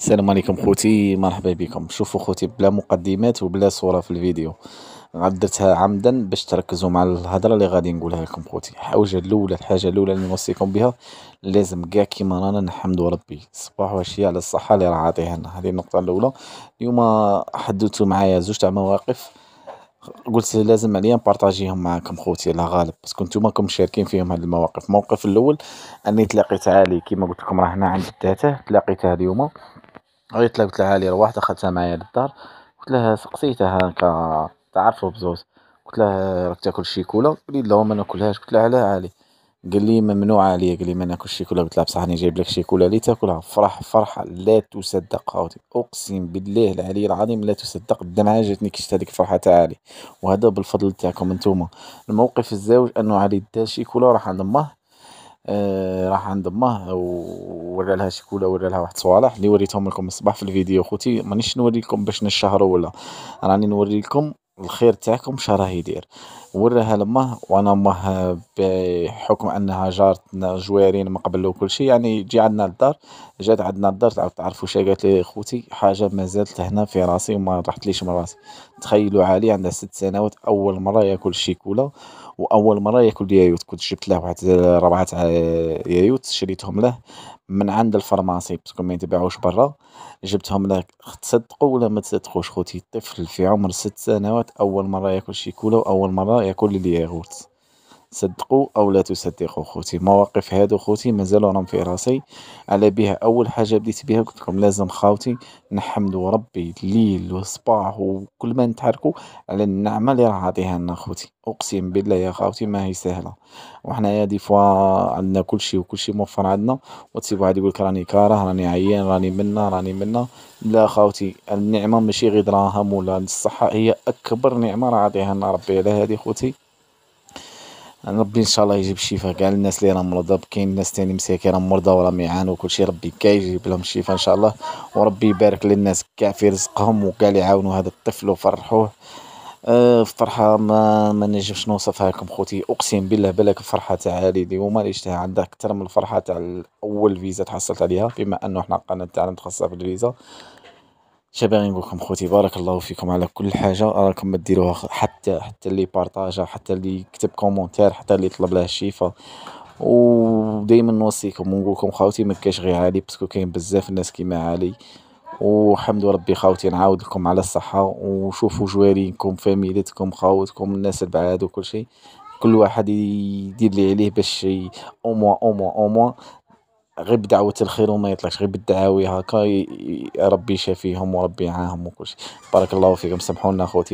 السلام عليكم خوتي مرحبا بكم شوفوا خوتي بلا مقدمات وبلا صوره في الفيديو درتها عمدا باش تركزوا مع الهضره اللي غادي نقولها لكم خوتي الحاجه الاولى الحاجه الاولى اللي نوصيكم بها لازم كاع كيما رانا نحمد ربي صباح وعشيه على الصحه اللي راه عاطيها لنا هذه النقطه الاولى اليوم حددتوا معايا زوج تاع مواقف قلت لازم عليا نبارطاجيهم معاكم خوتي لا غالب باسكو نتوما كم شاركين فيهم هاد المواقف الموقف الاول اني تلاقيت عالي كيما قلت لكم راه هنا عند الداتا تلاقيتها اليوم لها قلت لها لي روحت اخذتها معايا للدار قلت لها سقسيتها هاكا تعرفوا بزوز قلت لها راك تاكل شيكولا قال لي لا ما ناكلهاش قلت لها علاه علي قال لي ممنوع عليا قال لي ما ناكل شيكولا قلت لها بصح راني جايب لك شيكولا اللي تاكلها فرح فرحه لا تصدق خاوتي اقسم بالله العلي العظيم لا تصدق الدمعه جاتني شفت هذيك الفرحه تاع علي وهذا بالفضل تاعكم انتوما الموقف الزاوج انه علي دا شيكولا راح عند امه آه راح عند امه و ورى لها شي كولا ورى لها واحد الصوالح اللي وريتهم لكم الصباح في الفيديو خوتي مانيش نوري لكم باش نشهروا ولا راني نوري لكم الخير تاعكم شراه يدير وراها لمه وانا مه بحكم انها جارتنا جوارين من قبل وكل شيء يعني جي عندنا الدار جات عندنا الدار تعرف تعرفوا شا قالت لي خوتي حاجه ما زالت هنا في راسي وما راحت ليش من راسي تخيلوا علي عندها ست سنوات اول مره ياكل شيكولا واول مره ياكل يايوت كنت جبت له واحد ربعه تاع يايوت شريتهم له من عند الفرماسي باسكو ما يتباعوش برا جبتهم له تصدقوا ولا ما تصدقوش خوتي الطفل في عمر ست سنوات اول مره ياكل شيكولا واول مره ياكل الياغورت صدقوا او لا تصدقوا خوتي مواقف هادو خوتي مازالوا راهم في راسي على بها اول حاجه بديت بها قلت لكم لازم خاوتي نحمد ربي الليل والصباح وكل ما نتحركوا على النعمه اللي راه عاطيها لنا خوتي اقسم بالله يا خاوتي ما هي سهله وحنايا دي فوا عندنا كلشي شيء موفر عندنا وتسي واحد يقول لك راني كاره راني عيان راني منا راني منا لا خاوتي النعمه ماشي غير دراهم ولا الصحه هي اكبر نعمه راه عاطيها لنا ربي على هذه خوتي ربي ان شاء الله يجيب الشفاء كاع الناس اللي راهم مرضى كاين الناس تاني مساكين راهم مرضى وراهم وكل شيء ربي كاع يجيب لهم الشفاء ان شاء الله وربي يبارك للناس كاع في رزقهم وكاع اللي عاونوا هذا الطفل وفرحوه أه فرحة ما ما نجمش نوصفها لكم خوتي اقسم بالله بالك الفرحة تاع هذه اليوم اللي شفتها عندها اكثر من الفرحة تاع اول فيزا تحصلت عليها بما انه احنا قناة تاعنا متخصصة في الفيزا شباب نقولكم خوتي بارك الله فيكم على كل حاجه راكم ما ديروها حتى حتى اللي بارطاجا حتى اللي كتب كومونتير حتى اللي طلب لها الشيفه ودائما نوصيكم ونقولكم خوتي ما كاش غير علي باسكو كاين بزاف الناس كيما علي وحمد ربي خوتي نعاود لكم على الصحه وشوفوا جوارينكم فاميلتكم خوتكم الناس البعاد وكل شيء كل واحد يدير اللي عليه باش اوموا اوموا اوموا غير بدعوة الخير وما يطلعش غير بالدعاوي هكا ربي يشافيهم وربي يعاهم وكل شيء بارك الله فيكم سامحونا اخوتي